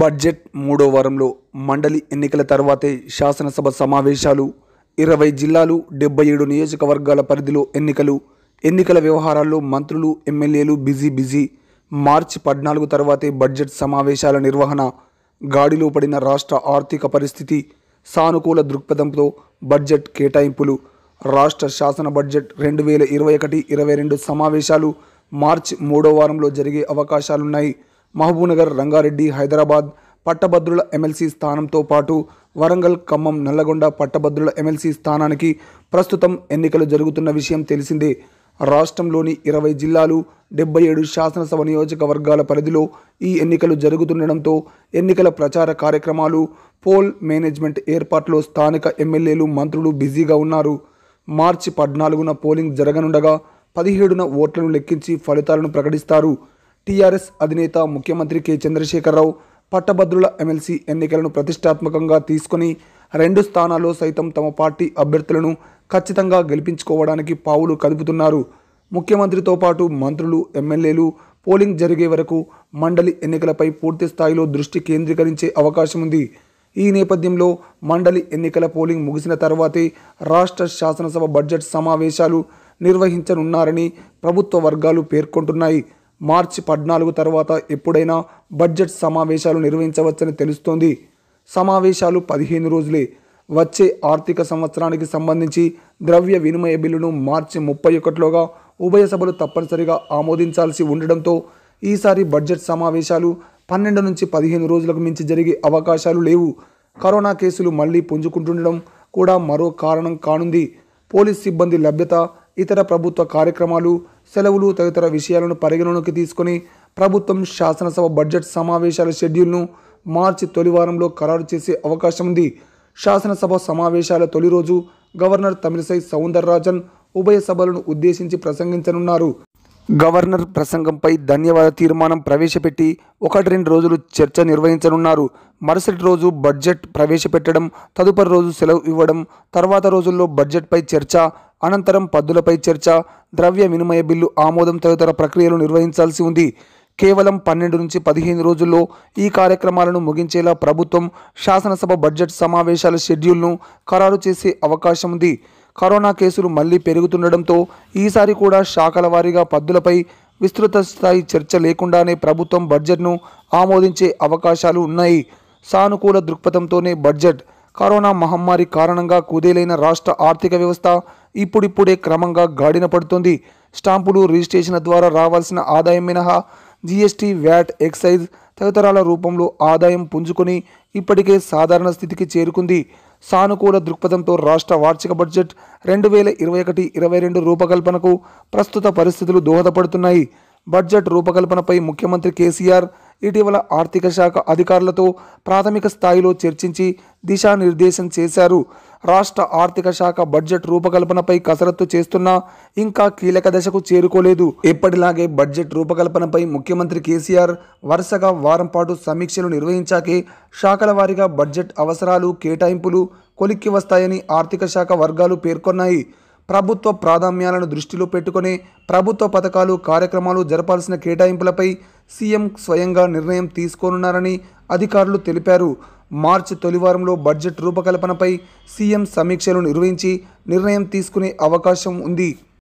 budget మూడో వారంలో మండలి ఎన్నికల తర్వాతే శాసనసభ సమావేశాలు ఇరవై జిల్లాలు డెబ్బై ఏడు నియోజకవర్గాల పరిధిలో ఎన్నికలు ఎన్నికల వ్యవహారాల్లో మంత్రులు ఎమ్మెల్యేలు బిజీ బిజీ మార్చి పద్నాలుగు తర్వాతే బడ్జెట్ సమావేశాల నిర్వహణ గాడిలో పడిన రాష్ట్ర ఆర్థిక పరిస్థితి సానుకూల దృక్పథంతో బడ్జెట్ కేటాయింపులు రాష్ట్ర శాసన బడ్జెట్ రెండు వేల ఇరవై ఒకటి ఇరవై రెండు సమావేశాలు మార్చి మూడో వారంలో జరిగే అవకాశాలున్నాయి మహబూబ్నగర్ రంగారెడ్డి హైదరాబాద్ పట్టభద్రుల ఎమ్మెల్సీ స్థానంతో పాటు వరంగల్ ఖమ్మం నల్లగొండ పట్టభద్రుల ఎమ్మెల్సీ స్థానానికి ప్రస్తుతం ఎన్నికలు జరుగుతున్న విషయం తెలిసిందే రాష్ట్రంలోని ఇరవై జిల్లాలు డెబ్బై ఏడు శాసనసభ నియోజకవర్గాల పరిధిలో ఈ ఎన్నికలు జరుగుతుండటంతో ఎన్నికల ప్రచార కార్యక్రమాలు పోల్ మేనేజ్మెంట్ ఏర్పాట్లో స్థానిక ఎమ్మెల్యేలు మంత్రులు బిజీగా ఉన్నారు మార్చి పద్నాలుగున పోలింగ్ జరగనుండగా పదిహేడున ఓట్లను లెక్కించి ఫలితాలను ప్రకటిస్తారు టీఆర్ఎస్ అధినేత ముఖ్యమంత్రి కె చంద్రశేఖరరావు పట్టభద్రుల ఎమ్మెల్సీ ఎన్నికలను ప్రతిష్టాత్మకంగా తీసుకుని రెండు స్థానాల్లో సైతం తమ పార్టీ అభ్యర్థులను ఖచ్చితంగా గెలిపించుకోవడానికి పావులు కదుపుతున్నారు ముఖ్యమంత్రితో పాటు మంత్రులు ఎమ్మెల్యేలు పోలింగ్ జరిగే వరకు మండలి ఎన్నికలపై పూర్తి స్థాయిలో దృష్టి కేంద్రీకరించే అవకాశం ఉంది ఈ నేపథ్యంలో మండలి ఎన్నికల పోలింగ్ ముగిసిన తర్వాతే రాష్ట్ర శాసనసభ బడ్జెట్ సమావేశాలు నిర్వహించనున్నారని ప్రభుత్వ వర్గాలు పేర్కొంటున్నాయి మార్చి పద్నాలుగు తర్వాత ఎప్పుడైనా బడ్జెట్ సమావేశాలు నిర్వహించవచ్చని తెలుస్తోంది సమావేశాలు పదిహేను రోజులే వచ్చే ఆర్థిక సంవత్సరానికి సంబంధించి ద్రవ్య వినిమయ బిల్లును మార్చి ముప్పై ఒకటిలోగా ఉభయ సభలు తప్పనిసరిగా ఆమోదించాల్సి ఉండడంతో ఈసారి బడ్జెట్ సమావేశాలు పన్నెండు నుంచి పదిహేను రోజులకు మించి జరిగే అవకాశాలు లేవు కరోనా కేసులు మళ్లీ పుంజుకుంటుండడం కూడా మరో కారణం కానుంది పోలీస్ సిబ్బంది లభ్యత ఇతర ప్రభుత్వ కార్యక్రమాలు సెలవులు తదితర విషయాలను పరిగణలోకి తీసుకొని ప్రభుత్వం శాసనసభ బడ్జెట్ సమావేశాల షెడ్యూల్ను మార్చి తొలివారంలో ఖరారు చేసే అవకాశం ఉంది శాసనసభ సమావేశాల తొలి రోజు గవర్నర్ తమిళసై సౌందరరాజన్ ఉభయ సభలను ఉద్దేశించి ప్రసంగించనున్నారు గవర్నర్ ప్రసంగంపై ధన్యవాద తీర్మానం ప్రవేశపెట్టి ఒకటి రెండు రోజులు చర్చ నిర్వహించనున్నారు మరుసటి రోజు బడ్జెట్ ప్రవేశపెట్టడం తదుపరి రోజు సెలవు ఇవ్వడం తర్వాత రోజుల్లో బడ్జెట్పై చర్చ అనంతరం పద్దులపై చర్చ ద్రవ్య వినిమయ బిల్లు ఆమోదం తదితర ప్రక్రియలు నిర్వహించాల్సి ఉంది కేవలం పన్నెండు నుంచి పదిహేను రోజుల్లో ఈ కార్యక్రమాలను ముగించేలా ప్రభుత్వం శాసనసభ బడ్జెట్ సమావేశాల షెడ్యూల్ను ఖరారు చేసే అవకాశం ఉంది కరోనా కేసులు మళ్లీ పెరుగుతుండటంతో ఈసారి కూడా శాఖల వారీగా పద్దులపై విస్తృత స్థాయి చర్చ లేకుండానే ప్రభుత్వం బడ్జెట్ను ఆమోదించే అవకాశాలు ఉన్నాయి సానుకూల దృక్పథంతోనే బడ్జెట్ కరోనా మహమ్మారి కారణంగా కుదేలైన రాష్ట్ర ఆర్థిక వ్యవస్థ ఇప్పుడిప్పుడే క్రమంగా గాడిన పడుతుంది స్టాంపులు రిజిస్ట్రేషన్ల ద్వారా రావాల్సిన ఆదాయం మినహా జీఎస్టీ వ్యాట్ ఎక్సైజ్ తదితరాల రూపంలో ఆదాయం పుంజుకొని ఇప్పటికే సాధారణ స్థితికి చేరుకుంది సానుకూల దృక్పథంతో రాష్ట్ర వార్షిక బడ్జెట్ రెండు వేల ఇరవై ఒకటి ఇరవై రెండు రూపకల్పనకు ప్రస్తుత పరిస్థితులు దోహదపడుతున్నాయి బడ్జెట్ రూపకల్పనపై ముఖ్యమంత్రి కేసీఆర్ ఇటీవల ఆర్థిక శాఖ అధికారులతో ప్రాథమిక స్థాయిలో చర్చించి దిశానిర్దేశం చేశారు రాష్ట్ర ఆర్థిక శాఖ బడ్జెట్ రూపకల్పనపై కసరత్తు చేస్తున్నా ఇంకా కీలక దశకు చేరుకోలేదు ఎప్పటిలాగే బడ్జెట్ రూపకల్పనపై ముఖ్యమంత్రి కేసీఆర్ వరుసగా వారం పాటు సమీక్షలు నిర్వహించాకే శాఖల వారీగా బడ్జెట్ అవసరాలు కేటాయింపులు కొలిక్కి వస్తాయని ఆర్థిక శాఖ వర్గాలు పేర్కొన్నాయి ప్రభుత్వ ప్రాధాన్యాలను దృష్టిలో పెట్టుకునే ప్రభుత్వ పథకాలు కార్యక్రమాలు జరపాల్సిన కేటాయింపులపై సీఎం స్వయంగా నిర్ణయం తీసుకోనున్నారని అధికారులు తెలిపారు మార్చి తొలివారంలో బడ్జెట్ రూపకల్పనపై సీఎం సమీక్షలు నిర్వహించి నిర్ణయం తీసుకునే అవకాశం ఉంది